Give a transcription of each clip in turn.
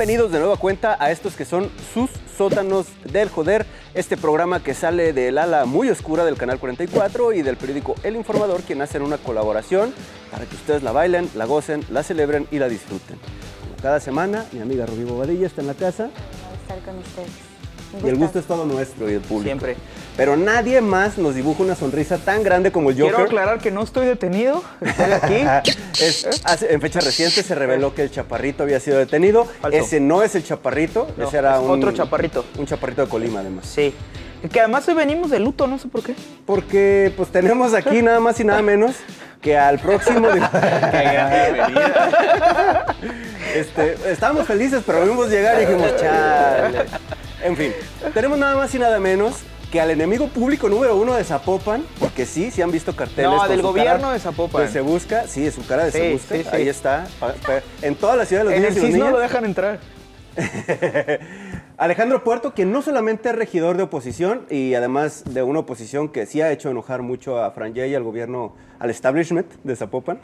Bienvenidos de nueva cuenta a estos que son sus sótanos del joder, este programa que sale del ala muy oscura del Canal 44 y del periódico El Informador, quien hacen una colaboración para que ustedes la bailen, la gocen, la celebren y la disfruten. cada semana, mi amiga Rubí Bobadilla está en la casa. estar con ustedes. Y el gusto es todo nuestro y el público. Siempre. Pero nadie más nos dibuja una sonrisa tan grande como el Joker. Quiero aclarar que no estoy detenido, estoy aquí. en fecha reciente se reveló que el chaparrito había sido detenido. Ese no es el chaparrito, ese era Otro chaparrito. Un chaparrito de Colima, además. Sí. Que además hoy venimos de luto, no sé por qué. Porque pues tenemos aquí nada más y nada menos que al próximo... Qué este, estábamos felices, pero vimos llegar y dijimos, chale. En fin, tenemos nada más y nada menos que al enemigo público número uno de Zapopan, porque sí, sí han visto carteles. No, del gobierno de Zapopan. Pues se busca, sí, es su cara de se busca, ahí está. En toda la ciudad de los en el CIS no lo dejan entrar. Alejandro Puerto, que no solamente es regidor de oposición y además de una oposición que sí ha hecho enojar mucho a Franje y al gobierno, al establishment de Zapopan.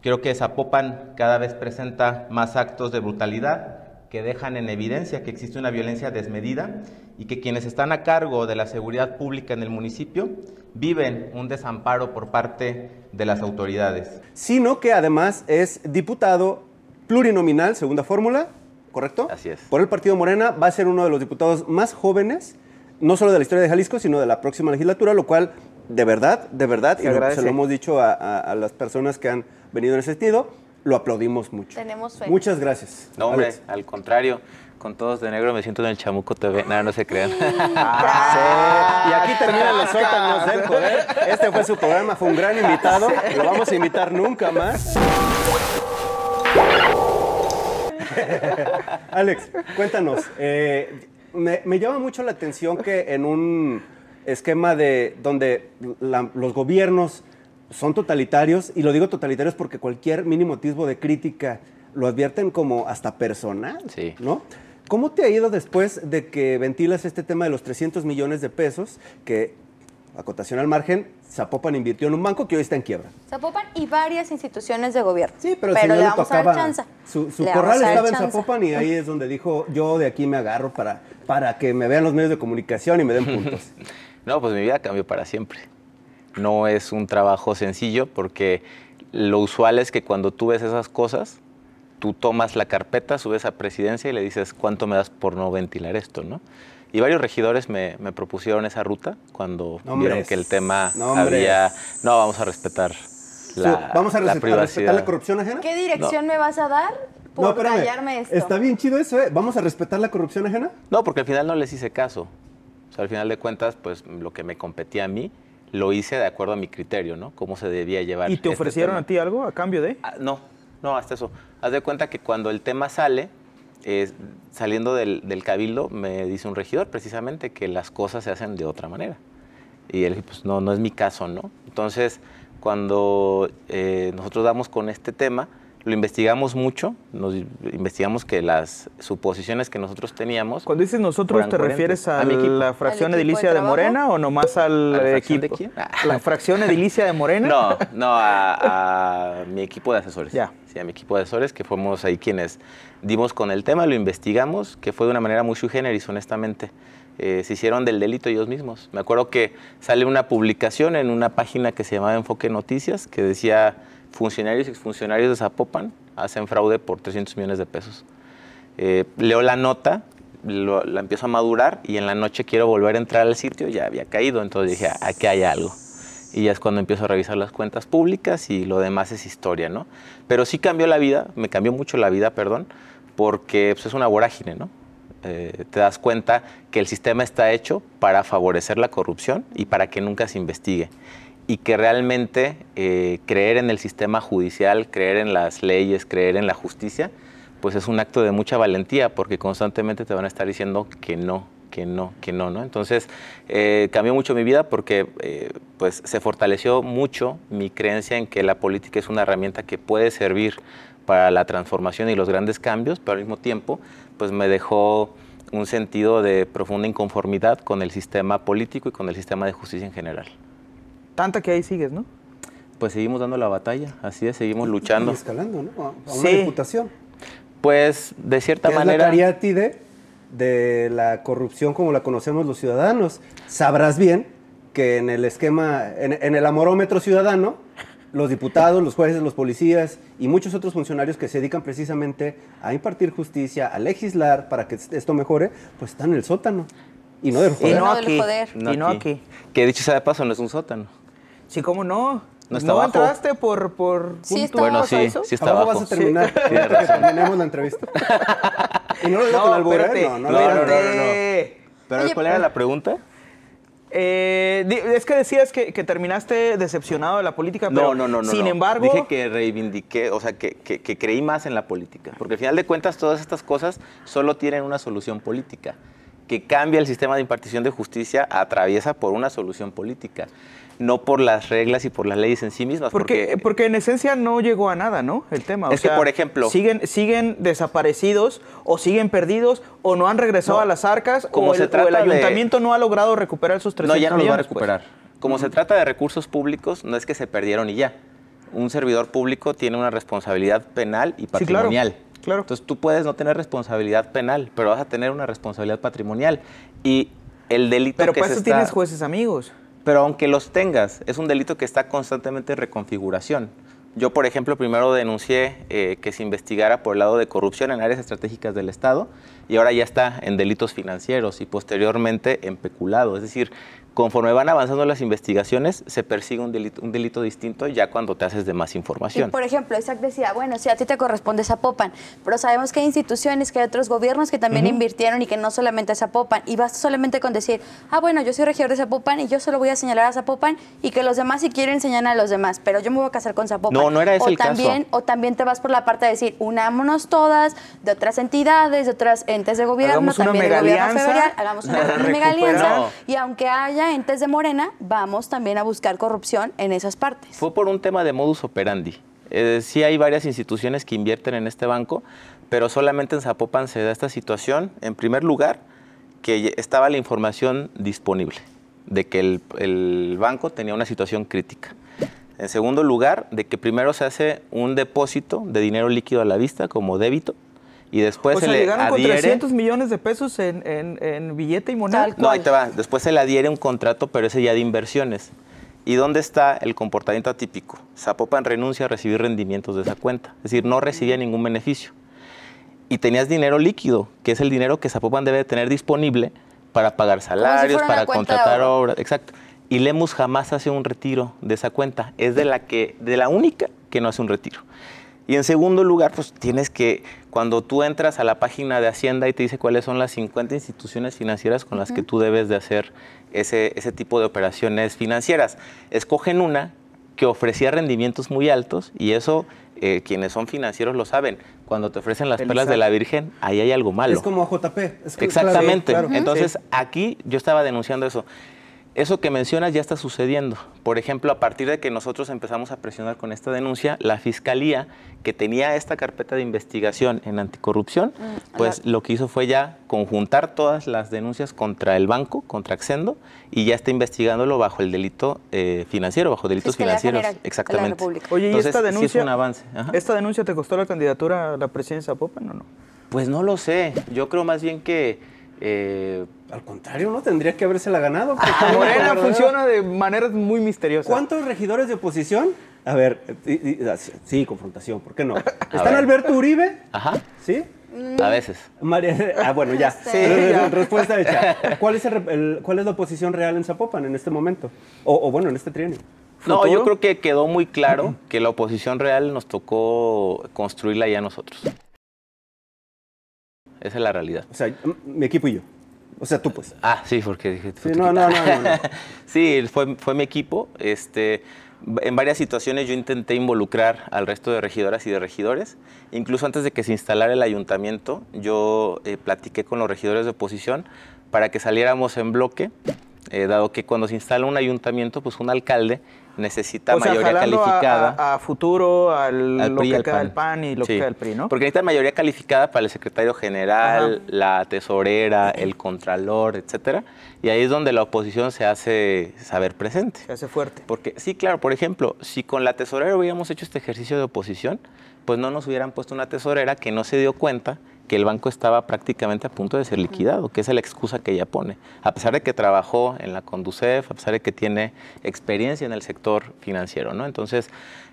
Creo que Zapopan cada vez presenta más actos de brutalidad que dejan en evidencia que existe una violencia desmedida y que quienes están a cargo de la seguridad pública en el municipio viven un desamparo por parte de las autoridades. Sino que además es diputado plurinominal, segunda fórmula, ¿correcto? Así es. Por el Partido Morena va a ser uno de los diputados más jóvenes, no solo de la historia de Jalisco, sino de la próxima legislatura, lo cual de verdad, de verdad, y lo, se lo hemos dicho a, a las personas que han venido en ese sentido, lo aplaudimos mucho. Tenemos sueño. Muchas gracias. No, hombre, al contrario. Con todos de negro me siento en el chamuco TV. Nada, no se crean. sí. Ah, y aquí termina los sótanos del poder. Este fue su programa, fue un gran invitado. Lo vamos a invitar nunca más. Alex, cuéntanos. Eh, me, llama mucho la atención que en un esquema de donde los gobiernos son totalitarios, y lo digo totalitarios porque cualquier mínimo atisbo de crítica lo advierten como hasta personal, sí. ¿no? ¿Cómo te ha ido después de que ventilas este tema de los 300 millones de pesos que, acotación al margen, Zapopan invirtió en un banco que hoy está en quiebra? Zapopan y varias instituciones de gobierno. Sí, pero, le vamos a dar chance. Su, corral estaba en Zapopan y ahí es donde dijo, yo de aquí me agarro para, para que me vean los medios de comunicación y me den puntos. no, pues mi vida cambió para siempre. No es un trabajo sencillo porque lo usual es que cuando tú ves esas cosas, tú tomas la carpeta, subes a presidencia y le dices cuánto me das por no ventilar esto, ¿no? Y varios regidores me, propusieron esa ruta cuando vieron que el tema había... No, vamos a respetar la, la privacidad. la corrupción ajena? ¿Qué dirección me vas a dar? Por callarme esto. Está bien chido eso, ¿eh? ¿Vamos a respetar la corrupción ajena? No, porque al final no les hice caso. O sea, al final de cuentas, pues lo que me competía a mí lo hice de acuerdo a mi criterio, ¿no? Cómo se debía llevar. ¿Y te este ofrecieron a ti algo a cambio de? Ah, no, no, hasta eso. Haz de cuenta que cuando el tema sale, saliendo del, cabildo, me dice un regidor precisamente que las cosas se hacen de otra manera. Y él pues no, no es mi caso, ¿no? Entonces, cuando eh, nosotros damos con este tema, lo investigamos mucho, nos investigamos que las suposiciones que nosotros teníamos. Cuando dices nosotros, ¿te refieres a, la fracción edilicia de, Morena o nomás al ¿A la equipo? De ¿La fracción edilicia de Morena? No, no, a, mi equipo de asesores. Sí, a mi equipo de asesores, que fuimos ahí quienes dimos con el tema, lo investigamos, que fue de una manera muy sui generis, honestamente. Eh, se hicieron del delito ellos mismos. Me acuerdo que sale una publicación en una página que se llamaba Enfoque Noticias que decía funcionarios y exfuncionarios de Zapopan hacen fraude por 300 millones de pesos. Eh, leo la nota, la empiezo a madurar y en la noche quiero volver a entrar al sitio, ya había caído, entonces dije, ah, aquí hay algo. Y ya es cuando empiezo a revisar las cuentas públicas y lo demás es historia, ¿no? Pero sí cambió la vida, me cambió mucho la vida, perdón, porque pues, es una vorágine, ¿no? Eh, te das cuenta que el sistema está hecho para favorecer la corrupción y para que nunca se investigue y que realmente eh, creer en el sistema judicial, creer en las leyes, creer en la justicia, pues es un acto de mucha valentía porque constantemente te van a estar diciendo que no, que no, que no, ¿no? Entonces eh, cambió mucho mi vida porque eh, pues se fortaleció mucho mi creencia en que la política es una herramienta que puede servir para la transformación y los grandes cambios, pero al mismo tiempo pues me dejó un sentido de profunda inconformidad con el sistema político y con el sistema de justicia en general. Tanta que ahí sigues, ¿no? Pues seguimos dando la batalla, así es, seguimos luchando. Y escalando, ¿no? A, una diputación. Pues, de cierta manera... Es la cariátide de la corrupción como la conocemos los ciudadanos. Sabrás bien que en el esquema, en, el amorómetro ciudadano, los diputados, los jueces, los policías y muchos otros funcionarios que se dedican precisamente a impartir justicia, a legislar para que esto mejore, pues están en el sótano. Y no del poder. Y y no aquí. Que dicho sea de paso, no es un sótano. Sí, ¿cómo no? No está entraste por, por sí, Bueno, sí, sí está abajo. vas a terminar? Terminemos la entrevista. y no lo digo no, con ¿eh? no, no, no, ¿Pero cuál era la pregunta? Eh, es que decías que, terminaste decepcionado de la política, pero no, no, no, sin embargo... Dije que reivindiqué, o sea, que, que, creí más en la política, porque al final de cuentas todas estas cosas solo tienen una solución política, que cambia el sistema de impartición de justicia, atraviesa por una solución política no por las reglas y por las leyes en sí mismas. Porque, porque, eh, en esencia no llegó a nada, ¿no? El tema. es que, por ejemplo. Siguen, siguen desaparecidos o siguen perdidos o no han regresado a las arcas o el, ayuntamiento no ha logrado recuperar esos 300 No, ya no los va a pues. recuperar. Como se trata de recursos públicos, no es que se perdieron y ya. Un servidor público tiene una responsabilidad penal y patrimonial. claro. Entonces tú puedes no tener responsabilidad penal, pero vas a tener una responsabilidad patrimonial. Y el delito pero que para eso tienes jueces amigos. Pero aunque los tengas, es un delito que está constantemente en reconfiguración. Yo, por ejemplo, primero denuncié eh, que se investigara por el lado de corrupción en áreas estratégicas del Estado y ahora ya está en delitos financieros y posteriormente en peculado. Es decir, conforme van avanzando las investigaciones, se persigue un delito, un delito distinto ya cuando te haces de más información. por ejemplo, Isaac decía, bueno, si a ti te corresponde Zapopan, pero sabemos que hay instituciones, que hay otros gobiernos que también invirtieron y que no solamente Zapopan, y basta solamente con decir, ah, bueno, yo soy regidor de Zapopan y yo solo voy a señalar a Zapopan y que los demás si quieren señalan a los demás, pero yo me voy a casar con Zapopan. No, no era eso. o también, O también te vas por la parte de decir, unámonos todas de otras entidades, de otras entes de gobierno, hagamos también una de hagamos una mega alianza, y aunque haya entes de Morena vamos también a buscar corrupción en esas partes. Fue por un tema de modus operandi. Eh, sí hay varias instituciones que invierten en este banco, pero solamente en Zapopan se da esta situación, en primer lugar, que estaba la información disponible de que el banco tenía una situación crítica. En segundo lugar, de que primero se hace un depósito de dinero líquido a la vista como débito y después se le llegaron adhiere... 300 millones de pesos en, en, billete y moneda. No, ahí te va. Después se le adhiere un contrato, pero ese ya de inversiones. ¿Y dónde está el comportamiento atípico? Zapopan renuncia a recibir rendimientos de esa cuenta. Es decir, no recibía ningún beneficio. Y tenías dinero líquido, que es el dinero que Zapopan debe tener disponible para pagar salarios, para contratar obras. Exacto. Y Lemus jamás hace un retiro de esa cuenta. Es de la, que, de la única que no hace un retiro. Y en segundo lugar, pues tienes que, cuando tú entras a la página de Hacienda y te dice cuáles son las 50 instituciones financieras con las que tú debes de hacer ese, ese tipo de operaciones financieras, escogen una que ofrecía rendimientos muy altos y eso eh, quienes son financieros lo saben. Cuando te ofrecen las perlas de la Virgen, ahí hay algo malo. Es como JP. Es Exactamente. Entonces, aquí yo estaba denunciando eso. Eso que mencionas ya está sucediendo. Por ejemplo, a partir de que nosotros empezamos a presionar con esta denuncia, la fiscalía que tenía esta carpeta de investigación en anticorrupción, mm, pues lo que hizo fue ya conjuntar todas las denuncias contra el banco, contra Accendo, y ya está investigándolo bajo el delito eh, financiero, bajo delitos financieros. exactamente. Oye, ¿y esta denuncia? ¿Esta denuncia te costó la candidatura a la presidencia Popen o no? Pues no lo sé. Yo creo más bien que eh, Al contrario, ¿no? Tendría que la ganado. Ah, Morena funciona de maneras muy misteriosas. ¿Cuántos regidores de oposición? A ver, ah, sí, confrontación, ¿por qué no? ¿Están Alberto Uribe? Ajá. ¿Sí? Mm. A veces. ah, bueno, ya. Sí, Respuesta hecha. ¿Cuál es, la oposición real en Zapopan en este momento? O, bueno, en este trienio. No, yo creo que quedó muy claro que la oposición real nos tocó construirla ya nosotros. Esa es la realidad. O sea, mi equipo y yo. O sea, tú pues. Ah, sí, porque dije... Sí, no, no, no, sí, fue, mi equipo. Este, en varias situaciones yo intenté involucrar al resto de regidoras y de regidores. Incluso antes de que se instalara el ayuntamiento, yo eh, platiqué con los regidores de oposición para que saliéramos en bloque eh, dado que cuando se instala un ayuntamiento, pues un alcalde necesita mayoría calificada. A, futuro, al, lo que queda PAN. del PAN y lo que queda PRI, ¿no? Porque necesita mayoría calificada para el secretario general, la tesorera, el contralor, etcétera. Y ahí es donde la oposición se hace saber presente. Se hace fuerte. Porque, sí, claro, por ejemplo, si con la tesorera hubiéramos hecho este ejercicio de oposición, pues no nos hubieran puesto una tesorera que no se dio cuenta que el banco estaba prácticamente a punto de ser liquidado, que es la excusa que ella pone. A pesar de que trabajó en la Conducef, a pesar de que tiene experiencia en el sector financiero, ¿no? Entonces,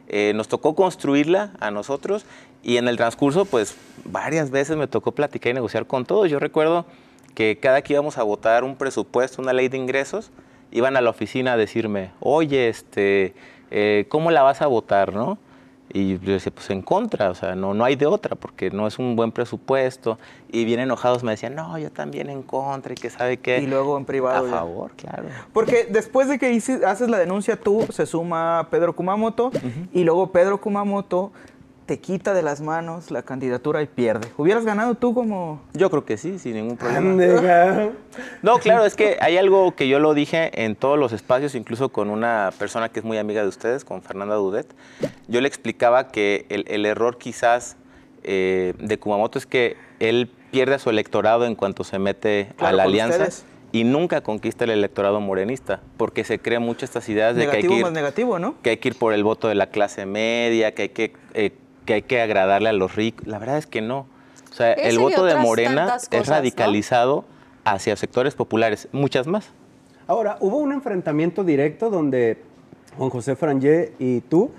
eh, nos tocó construirla a nosotros y en el transcurso, pues, varias veces me tocó platicar y negociar con todos. Yo recuerdo que cada que íbamos a votar un presupuesto, una ley de ingresos, iban a la oficina a decirme, oye, este, eh, ¿cómo la vas a votar, no? Y yo decía, pues en contra, o sea, no, no hay de otra, porque no es un buen presupuesto. Y bien enojados me decían, no, yo también en contra, y que sabe qué. Y luego en privado. A favor, claro. Porque después de que haces la denuncia tú, se suma Pedro Kumamoto, y luego Pedro Kumamoto te quita de las manos la candidatura y pierde. ¿Hubieras ganado tú como...? Yo creo que sí, sin ningún problema. No, claro, es que hay algo que yo lo dije en todos los espacios, incluso con una persona que es muy amiga de ustedes, con Fernanda Dudet. Yo le explicaba que el, error quizás eh, de Kumamoto es que él pierde a su electorado en cuanto se mete a la alianza. y nunca conquista el electorado morenista, porque se crean muchas estas ideas de que hay que ir, negativo, ¿no? que hay que ir por el voto de la clase media, que hay que eh, que hay que agradarle a los ricos. La verdad es que no. O sea, el voto de Morena es radicalizado hacia sectores populares, muchas más. Ahora, hubo un enfrentamiento directo donde Juan José Frangé y tú,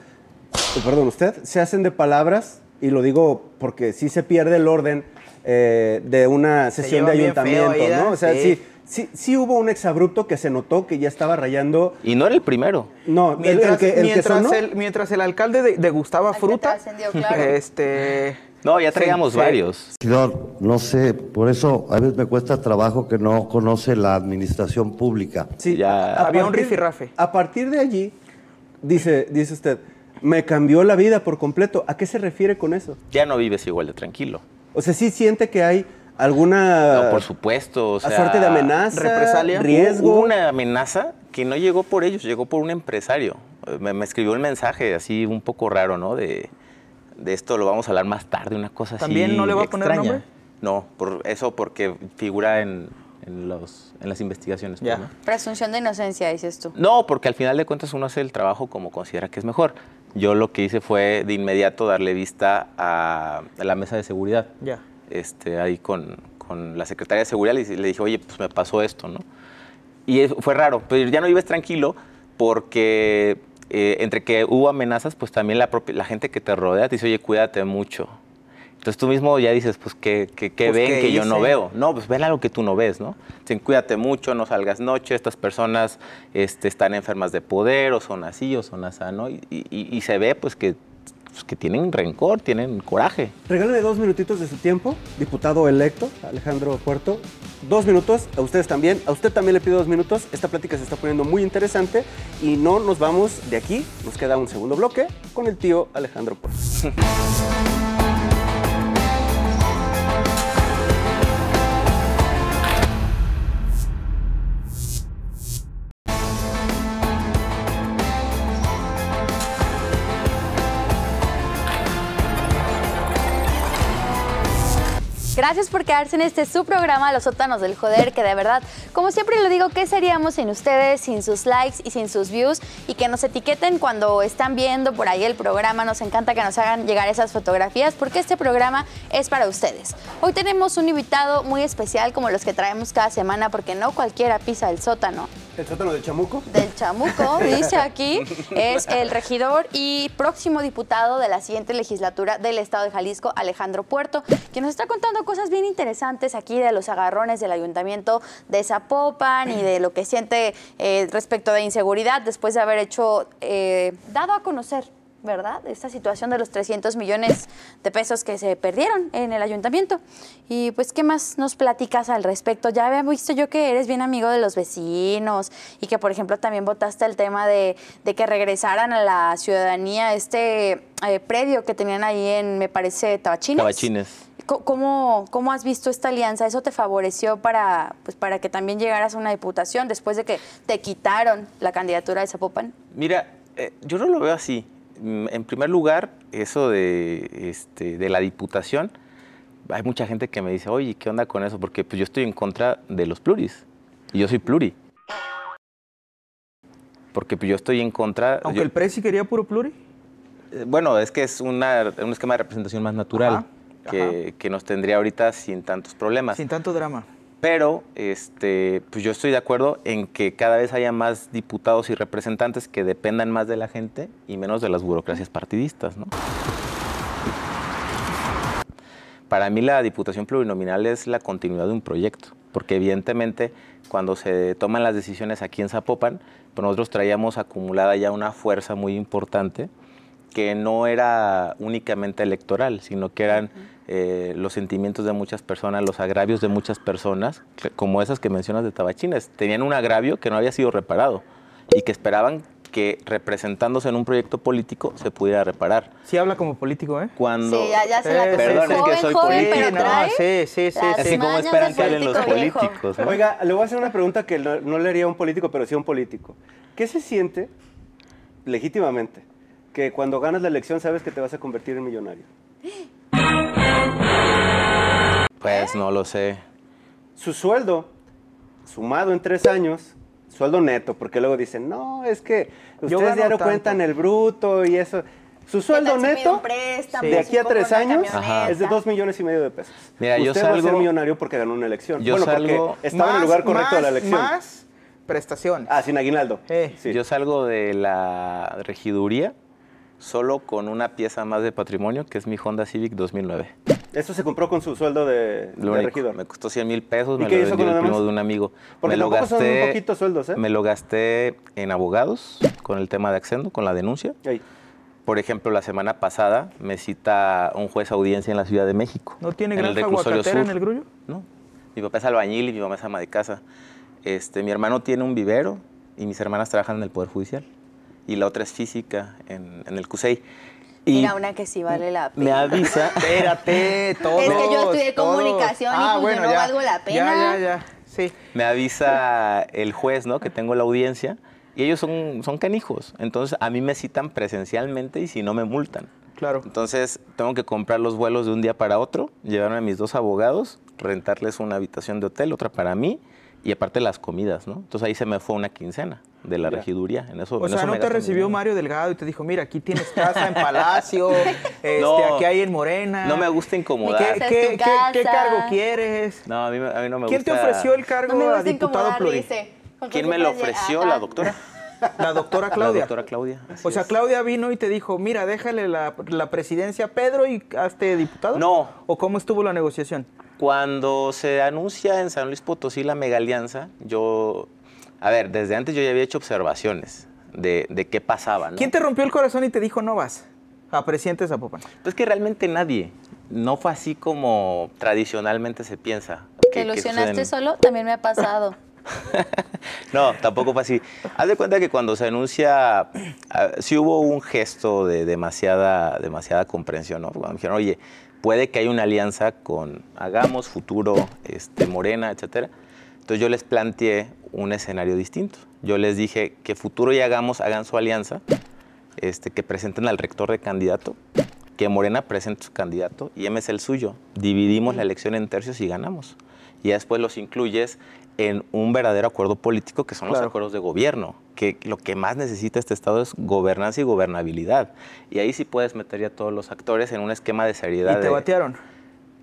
eh, perdón, usted, se hacen de palabras, y lo digo porque sí se pierde el orden eh, de una sesión de ayuntamiento, ¿no? O sea, sí sí, hubo un exabrupto que se notó que ya estaba rayando. Y no era el primero. No, mientras el, mientras, el, alcalde de, Fruta. Este. No, ya traíamos varios. no sé, por eso a veces me cuesta trabajo que no conoce la administración pública. Sí, ya. Había un rifirrafe. A partir de allí, dice, dice usted, me cambió la vida por completo. ¿A qué se refiere con eso? Ya no vives igual de tranquilo. O sea, sí siente que hay ¿Alguna. No, por supuesto. O ¿Suerte de amenaza? ¿Represalia? ¿Riesgo? Hubo una amenaza que no llegó por ellos, llegó por un empresario. Me, me escribió un mensaje así un poco raro, ¿no? De, de, esto lo vamos a hablar más tarde, una cosa así. ¿También no le va a poner nombre? No, por eso porque figura en, en, los, en las investigaciones. Pues, ya Presunción de inocencia, dices tú. No, porque al final de cuentas uno hace el trabajo como considera que es mejor. Yo lo que hice fue de inmediato darle vista a, la mesa de seguridad. Ya. Este, ahí con, con la secretaria de seguridad y le dije, oye, pues me pasó esto, ¿no? Y fue raro, pero ya no ibas tranquilo porque eh, entre que hubo amenazas, pues también la, la gente que te rodea te dice, oye, cuídate mucho. Entonces tú mismo ya dices, pues, ¿qué, pues, ven que yo no veo? No, pues ven algo que tú no ves, ¿no? dicen cuídate mucho, no salgas noche, estas personas este, están enfermas de poder o son así o son así, ¿no? Y, y se ve, pues, que pues, que tienen rencor, tienen coraje. Regálame dos minutitos de su tiempo, diputado electo Alejandro Puerto. Dos minutos, a ustedes también. A usted también le pido dos minutos. Esta plática se está poniendo muy interesante y no nos vamos de aquí. Nos queda un segundo bloque con el tío Alejandro Puerto. Gracias por quedarse en este su programa Los sótanos del joder, que de verdad, como siempre lo digo, ¿qué seríamos sin ustedes, sin sus likes y sin sus views? Y que nos etiqueten cuando están viendo por ahí el programa. Nos encanta que nos hagan llegar esas fotografías porque este programa es para ustedes. Hoy tenemos un invitado muy especial como los que traemos cada semana porque no cualquiera pisa el sótano. ¿El sótano del chamuco? Del chamuco, dice aquí, es el regidor y próximo diputado de la siguiente legislatura del Estado de Jalisco, Alejandro Puerto, que nos está contando cosas bien interesantes aquí de los agarrones del ayuntamiento de Zapopan y de lo que siente eh, respecto de inseguridad después de haber hecho, eh, dado a conocer ¿verdad? Esta situación de los 300 millones de pesos que se perdieron en el ayuntamiento. Y pues, ¿qué más nos platicas al respecto? Ya había visto yo que eres bien amigo de los vecinos y que, por ejemplo, también votaste el tema de, que regresaran a la ciudadanía este eh, predio que tenían ahí en, me parece, Tabachines. Tabachines. ¿Cómo, ¿Cómo, has visto esta alianza? ¿Eso te favoreció para, pues, para que también llegaras a una diputación después de que te quitaron la candidatura de Zapopan? Mira, eh, yo no lo veo así. Mm, en primer lugar, eso este, de, la diputación, hay mucha gente que me dice, oye, ¿qué onda con eso? Porque pues, yo estoy en contra de los pluris. Y yo soy pluri. Porque pues, yo estoy en contra. Aunque el presi quería puro pluri. Eh, bueno, es que es una, un esquema de representación más natural que nos tendría ahorita sin tantos problemas. Sin tanto drama pero este, pues yo estoy de acuerdo en que cada vez haya más diputados y representantes que dependan más de la gente y menos de las burocracias partidistas. Para mí la diputación plurinominal es la continuidad de un proyecto, porque evidentemente cuando se toman las decisiones aquí en Zapopan, pues nosotros traíamos acumulada ya una fuerza muy importante que no era únicamente electoral, sino que eran eh, los sentimientos de muchas personas, los agravios de muchas personas, como esas que mencionas de Tabachines. Tenían un agravio que no había sido reparado y que esperaban que representándose en un proyecto político se pudiera reparar. Sí habla como político, ¿eh? Sí, ya, se la eh, Perdón, es que soy político. sí, sí, sí. Es como esperan que los políticos. Oiga, le voy a hacer una pregunta que no, no le haría a un político, pero sí a un político. ¿Qué se siente legítimamente que cuando ganas la elección sabes que te vas a convertir en millonario. Pues no lo sé. Su sueldo, sumado en tres años, sueldo neto, porque luego dicen, no, es que ustedes ya cuentan el bruto y eso. Su sueldo neto de aquí a tres años es de dos millones y medio de pesos. Mira, Usted yo salgo, va a ser millonario porque ganó una elección. Yo bueno, salgo, porque estaba en el lugar correcto de la elección. Más prestaciones. Ah, sin aguinaldo. Eh. Yo salgo de la regiduría solo con una pieza más de patrimonio, que es mi Honda Civic 2009. ¿Eso se compró con su sueldo de, regidor? Me costó 100 mil pesos, me lo vendió el primo de un amigo. Porque me lo gasté, un poquito sueldos, ¿eh? Me lo gasté en abogados, con el tema de Accendo, con la denuncia. Por ejemplo, la semana pasada me cita un juez audiencia en la Ciudad de México. ¿No tiene gran aguacatera en el grullo? No. Mi papá es albañil y mi mamá es ama de casa. Este, mi hermano tiene un vivero y mis hermanas trabajan en el Poder Judicial y la otra es física en, el CUSEI. Y Mira, una que sí vale la pena. Me avisa. Espérate, todo. Es que yo estudié comunicación y ah, pues no valgo la pena. Ya, ya, ya. Sí. Me avisa el juez, ¿no? Que tengo la audiencia. Y ellos son, son canijos. Entonces, a mí me citan presencialmente y si no me multan. Claro. Entonces, tengo que comprar los vuelos de un día para otro, llevarme a mis dos abogados, rentarles una habitación de hotel, otra para mí y aparte las comidas, ¿no? Entonces ahí se me fue una quincena de la regiduría. En eso, o sea, no te recibió Mario Delgado y te dijo, mira, aquí tienes casa en Palacio, este, aquí hay en Morena. No me gusta incomodar. ¿Qué, cargo quieres? No, a mí, no me gusta. ¿Quién te ofreció el cargo a diputado ¿Quién me lo ofreció? La doctora. La doctora Claudia. La doctora Claudia. O sea, Claudia vino y te dijo, mira, déjale la, presidencia a Pedro y hazte diputado. No. ¿O cómo estuvo la negociación? Cuando se anuncia en San Luis Potosí la megalianza, yo, a ver, desde antes yo ya había hecho observaciones de, qué pasaba. ¿no? ¿Quién te rompió el corazón y te dijo no vas? A presidente Zapopan. Pues que realmente nadie. No fue así como tradicionalmente se piensa. ¿Te ilusionaste solo? También me ha pasado. no, tampoco fue así. Haz de cuenta que cuando se anuncia, ah, sí hubo un gesto de demasiada, demasiada comprensión, ¿no? Cuando me dijeron, oye, puede que haya una alianza con Hagamos, Futuro, este, Morena, etc. Entonces yo les planteé un escenario distinto. Yo les dije que Futuro y Hagamos hagan su alianza, este, que presenten al rector de candidato, que Morena presente su candidato y M es el suyo. Dividimos la elección en tercios y ganamos. Y después los incluyes en un verdadero acuerdo político, que son los acuerdos de gobierno, que lo que más necesita este Estado es gobernanza y gobernabilidad. Y ahí sí puedes meter ya a todos los actores en un esquema de seriedad. ¿Y te batearon?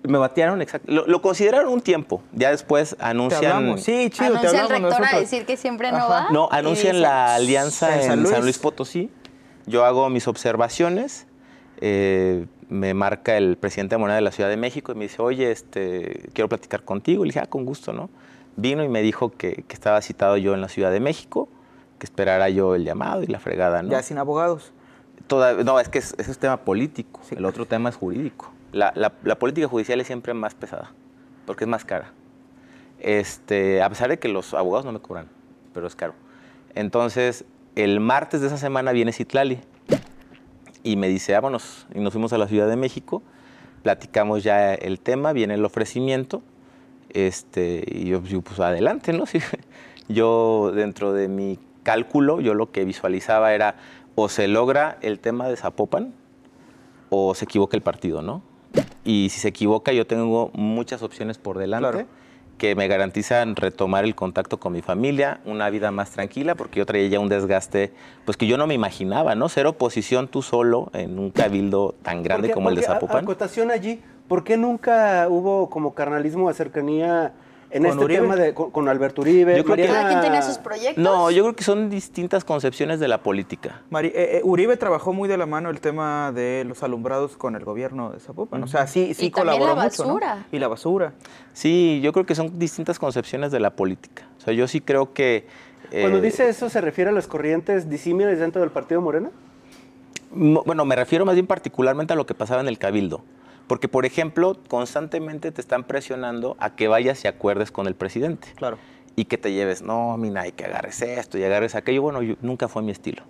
Me batearon, exacto. Lo, consideraron un tiempo. Ya después anuncian. Sí, chido, te a decir que siempre no va. No, anuncian la alianza en San Luis. Potosí. Yo hago mis observaciones. Eh, me marca el presidente de Moneda de la Ciudad de México y me dice, oye, este, quiero platicar contigo. Y le dije, ah, con gusto, ¿no? vino y me dijo que, que, estaba citado yo en la Ciudad de México, que esperara yo el llamado y la fregada, ¿no? Ya sin abogados. no, es que ese es tema político, el otro tema es jurídico. La, la, la, política judicial es siempre más pesada, porque es más cara. Este, a pesar de que los abogados no me cobran, pero es caro. Entonces, el martes de esa semana viene Citlali y me dice, vámonos, y nos fuimos a la Ciudad de México, platicamos ya el tema, viene el ofrecimiento este, y yo, pues adelante, ¿no? Yo dentro de mi cálculo, yo lo que visualizaba era o se logra el tema de Zapopan o se equivoca el partido, ¿no? Y si se equivoca, yo tengo muchas opciones por delante que me garantizan retomar el contacto con mi familia, una vida más tranquila, porque yo traía ya un desgaste, pues que yo no me imaginaba, ¿no? Ser oposición tú solo en un cabildo tan grande como el de Zapopan. A, acotación allí, ¿Por qué nunca hubo como carnalismo acercanía cercanía en este tema de, con, Alberto Uribe? Yo creo que... ¿Cada quien sus proyectos? No, yo creo que son distintas concepciones de la política. Eh, eh, Uribe trabajó muy de la mano el tema de los alumbrados con el gobierno de Zapopan. O sea, sí, sí y colaboró la basura. Y la basura. Sí, yo creo que son distintas concepciones de la política. O sea, yo sí creo que... Eh, Cuando dice eso, ¿se refiere a las corrientes disímiles dentro del Partido Morena? Bueno, me refiero más bien particularmente a lo que pasaba en el Cabildo. Porque, por ejemplo, constantemente te están presionando a que vayas y acuerdes con el presidente. Claro. Y que te lleves, no, mina, y que agarres esto y agarres aquello. Bueno, nunca fue mi estilo.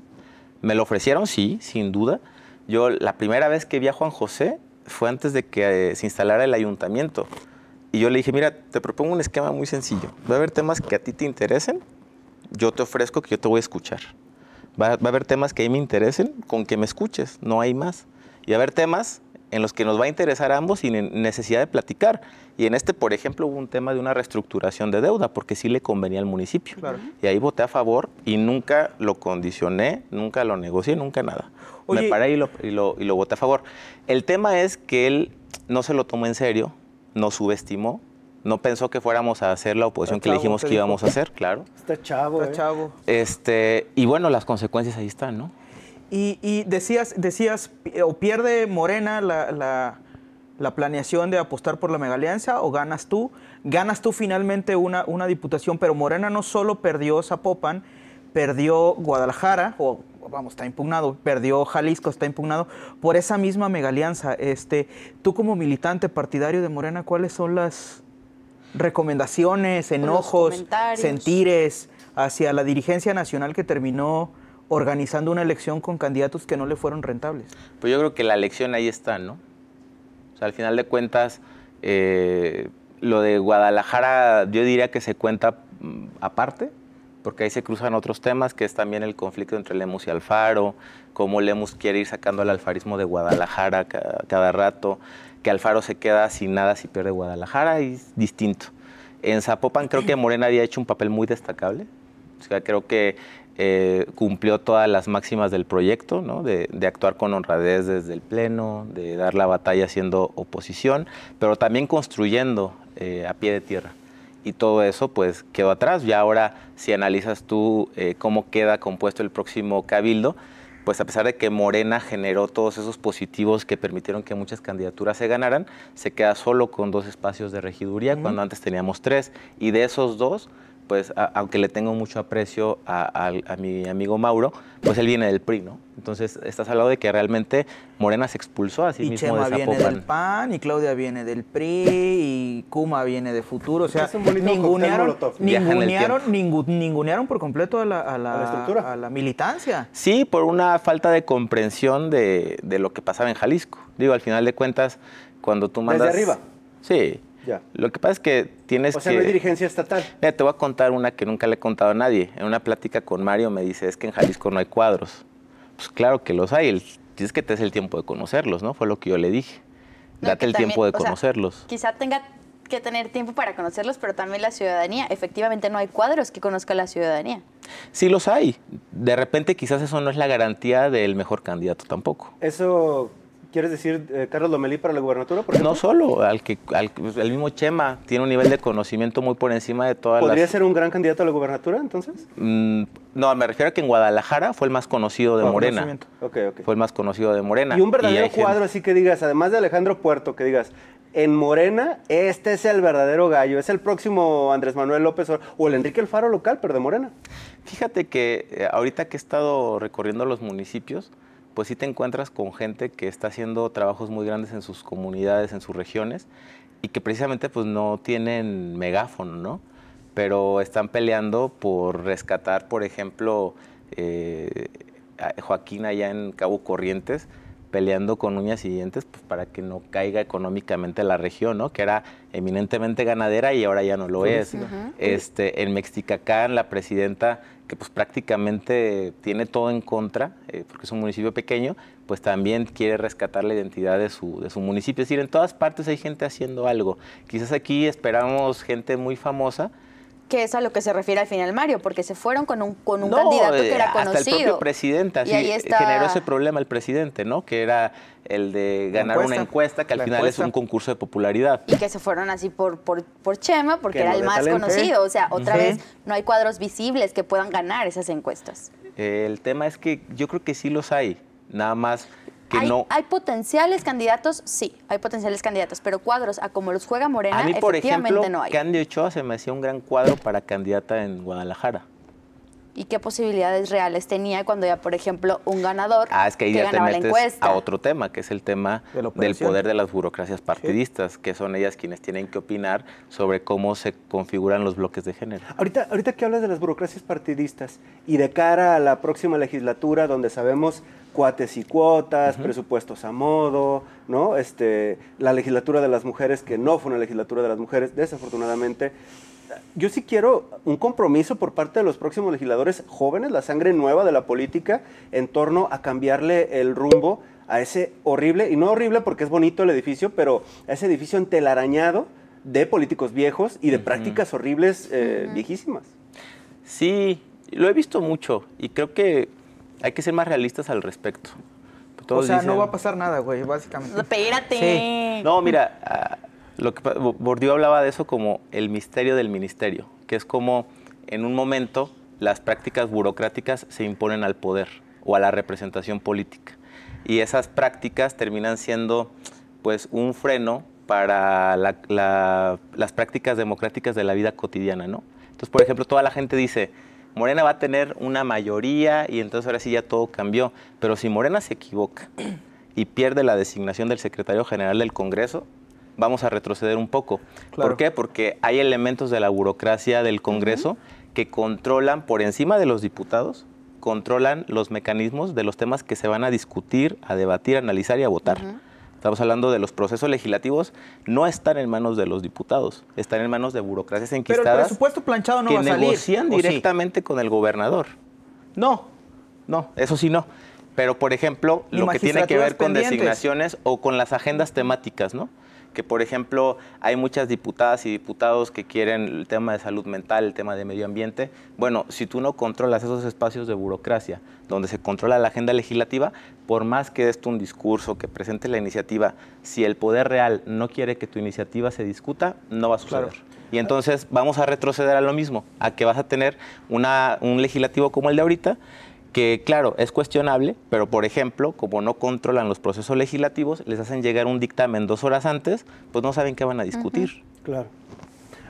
Me lo ofrecieron, sí, sin duda. Yo la primera vez que vi a Juan José fue antes de que eh, se instalara el ayuntamiento. Y yo le dije, mira, te propongo un esquema muy sencillo. Va a haber temas que a ti te interesen, yo te ofrezco que yo te voy a escuchar. Va, a haber temas que a mí me interesen, con que me escuches, no hay más. Y va a haber temas en los que nos va a interesar a ambos sin necesidad de platicar. Y en este, por ejemplo, hubo un tema de una reestructuración de deuda, porque sí le convenía al municipio. Y ahí voté a favor y nunca lo condicioné, nunca lo negocié, nunca nada. Me paré y lo, y, lo, y lo voté a favor. El tema es que él no se lo tomó en serio, no subestimó, no pensó que fuéramos a hacer la oposición que le dijimos que íbamos a hacer, claro. Está chavo, Está eh. chavo. Este, y bueno, las consecuencias ahí están, ¿no? Y, decías, decías, o pierde Morena la, planeación de apostar por la megalianza, o ganas tú. Ganas tú finalmente una, una diputación, pero Morena no solo perdió Zapopan, perdió Guadalajara, o vamos, está impugnado, perdió Jalisco, está impugnado por esa misma megalianza. Este, tú como militante partidario de Morena, ¿cuáles son las recomendaciones, enojos, sentires hacia la dirigencia nacional que terminó organizando una elección con candidatos que no le fueron rentables. Pues yo creo que la elección ahí está, ¿no? O sea, al final de cuentas, eh, lo de Guadalajara yo diría que se cuenta mm, aparte, porque ahí se cruzan otros temas, que es también el conflicto entre Lemus y Alfaro, cómo Lemus quiere ir sacando al alfarismo de Guadalajara cada, rato, que Alfaro se queda sin nada si pierde Guadalajara, y es distinto. En Zapopan creo que Morena había hecho un papel muy destacable. O sea, creo que eh, cumplió todas las máximas del proyecto, de, actuar con honradez desde el Pleno, de dar la batalla siendo oposición, pero también construyendo eh, a pie de tierra. Y todo eso pues quedó atrás. Y ahora si analizas tú eh, cómo queda compuesto el próximo cabildo, pues a pesar de que Morena generó todos esos positivos que permitieron que muchas candidaturas se ganaran, se queda solo con dos espacios de regiduría cuando antes teníamos tres. Y de esos dos, pues aunque le tengo mucho aprecio a, mi amigo Mauro, pues él viene del PRI, ¿no? Entonces estás hablando de que realmente Morena se expulsó así sí y Chema viene del PAN y Claudia viene del PRI y Kuma viene de Futuro, o sea, ningunearon, ningunearon, por completo a la, militancia. Sí, por una falta de comprensión de, de lo que pasaba en Jalisco. Digo, al final de cuentas, cuando tú mandas... Desde arriba. Sí, lo que pasa es que tienes que... O sea, no hay dirigencia estatal. Mira, te voy a contar una que nunca le he contado a nadie. En una plática con Mario me dice, es que en Jalisco no hay cuadros. Pues claro que los hay, tienes que te es el tiempo de conocerlos, ¿no? Fue lo que yo le dije. Date el tiempo de conocerlos. quizá tenga que tener tiempo para conocerlos, pero también la ciudadanía. Efectivamente no hay cuadros que conozca la ciudadanía. Sí los hay. De repente quizás eso no es la garantía del mejor candidato tampoco. Eso ¿Quieres decir eh, Carlos Lomelí para la gubernatura? Por no solo, al que, al, pues, el mismo Chema tiene un nivel de conocimiento muy por encima de todas ¿Podría ser un gran candidato a la gubernatura entonces? Mm, no, me refiero a que en Guadalajara fue el más conocido de Morena. Okay, Fue el más conocido de Morena. Y un verdadero cuadro así que digas, además de Alejandro Puerto, que digas, en Morena, este es el verdadero gallo, es el próximo Andrés Manuel López o el Enrique Alfaro local, pero de Morena. Fíjate que eh, ahorita que he estado recorriendo los municipios, pues sí te encuentras con gente que está haciendo trabajos muy grandes en sus comunidades, en sus regiones, y que precisamente pues no tienen megáfono, ¿no? Pero están peleando por rescatar, por ejemplo, eh, Joaquín allá en Cabo Corrientes, peleando con uñas y dientes pues, para que no caiga económicamente la región, ¿no? Que era eminentemente ganadera y ahora ya no lo es. este, en Mexicacán, la presidenta, que pues prácticamente tiene todo en contra, eh, porque es un municipio pequeño, pues también quiere rescatar la identidad de su, de su municipio. Es decir, en todas partes hay gente haciendo algo. Quizás aquí esperamos gente muy famosa, que es a lo que se refiere al final Mario, porque se fueron con un, con un candidato que era eh, hasta conocido. el propio presidente, así eh, generó ese problema el presidente, ¿no? Que era el de ganar una encuesta que al final es un concurso de popularidad. Y que se fueron así por, por, Chema, porque era el más conocido. O sea, otra vez no hay cuadros visibles que puedan ganar esas encuestas. El tema es que yo creo que sí los hay. Nada más ¿Hay, potenciales candidatos, sí, hay potenciales candidatos, pero cuadros a como los juega Morena, a mí, por ejemplo, no Candy Ochoa se me hacía un gran cuadro para candidata en Guadalajara y qué posibilidades reales tenía cuando ya, por ejemplo, un ganador ah, es que, ya A otro tema, que es el tema del poder de las burocracias partidistas, que son ellas quienes tienen que opinar sobre cómo se configuran los bloques de género. Ahorita, ahorita que hablas de las burocracias partidistas y de cara a la próxima legislatura, donde sabemos cuates y cuotas, presupuestos a modo, ¿no? Este, la legislatura de las mujeres, que no fue una legislatura de las mujeres, desafortunadamente yo sí quiero un compromiso por parte de los próximos legisladores jóvenes, la sangre nueva de la política, en torno a cambiarle el rumbo a ese horrible, y no horrible porque es bonito el edificio, pero a ese edificio entelarañado de políticos viejos y de prácticas horribles eh, viejísimas. Sí, lo he visto mucho y creo que hay que ser más realistas al respecto. o sea, no va a pasar nada, güey, básicamente. Espérate. No, mira, ah, lo que, hablaba de eso como el misterio del ministerio, que es como en un momento las prácticas burocráticas se imponen al poder o a la representación política. Y esas prácticas terminan siendo pues un freno para las prácticas democráticas de la vida cotidiana, ¿no? Entonces, por ejemplo, toda la gente dice, Morena va a tener una mayoría y entonces ahora sí ya todo cambió. Pero si Morena se equivoca y pierde la designación del secretario general del Congreso, vamos a retroceder un poco. ¿Por qué? Porque hay elementos de la burocracia del Congreso que controlan por encima de los diputados, controlan los mecanismos de los temas que se van a discutir, a debatir, a analizar y a votar. Estamos hablando de los procesos legislativos, no están en manos de los diputados, están en manos de burocracias enquistadas. Pero el presupuesto planchado no va a salir, negocian directamente con el gobernador. No, no, eso sí no. Pero, por ejemplo, lo que tiene que ver con designaciones o con las agendas temáticas, ¿no? que por ejemplo hay muchas diputadas y diputados que quieren el tema de salud mental, el tema de medio ambiente. Bueno, si tú no controlas esos espacios de burocracia, donde se controla la agenda legislativa, por más que des este un discurso, que presente la iniciativa, si el poder real no quiere que tu iniciativa se discuta, no va a suceder. Y entonces vamos a retroceder a lo mismo, a que vas a tener una, un legislativo como el de ahorita, que claro, es cuestionable, pero por ejemplo, como no controlan los procesos legislativos, les hacen llegar un dictamen dos horas antes, pues no saben qué van a discutir. Claro.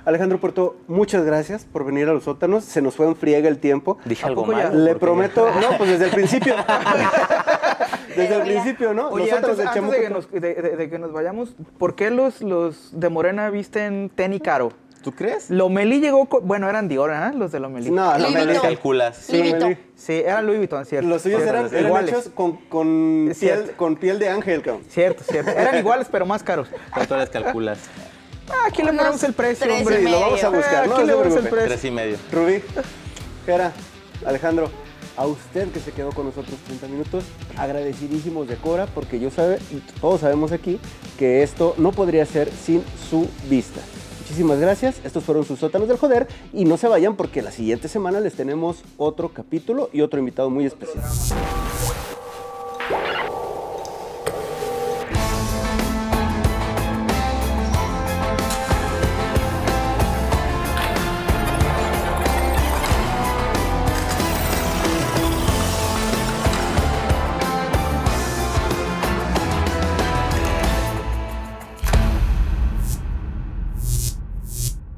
Alejandro Puerto muchas gracias por venir a los sótanos. Se nos fue en friega el tiempo. Dije algo Le prometo, no, pues desde el principio. desde el principio, ¿no? antes, de, que nos, vayamos, ¿por qué los, los de Morena visten y caro? ¿Tú crees? Lomeli llegó, con, bueno, eran Dior, ¿eh? Los de Lomeli. No, Lomeli calculas. Sí, sí, eran Louis Vuitton, cierto. Los suyos eran, iguales. con, piel, de ángel, cabrón. Cierto, cierto. Eran iguales, pero más caros. ¿Cuánto las calculas? Ah, aquí le ponemos el precio, hombre. Lo vamos a buscar, ah, ¿no? Aquí le ponemos el precio. Tres y medio. Rubí, Jera, Alejandro a usted que se quedó con nosotros 30 minutos. Agradecidísimos de Cora, porque yo sabe, todos sabemos aquí que esto no podría ser sin su vista. Muchísimas gracias. Estos fueron sus sótanos del joder. Y no se vayan porque la siguiente semana les tenemos otro capítulo y otro invitado muy especial.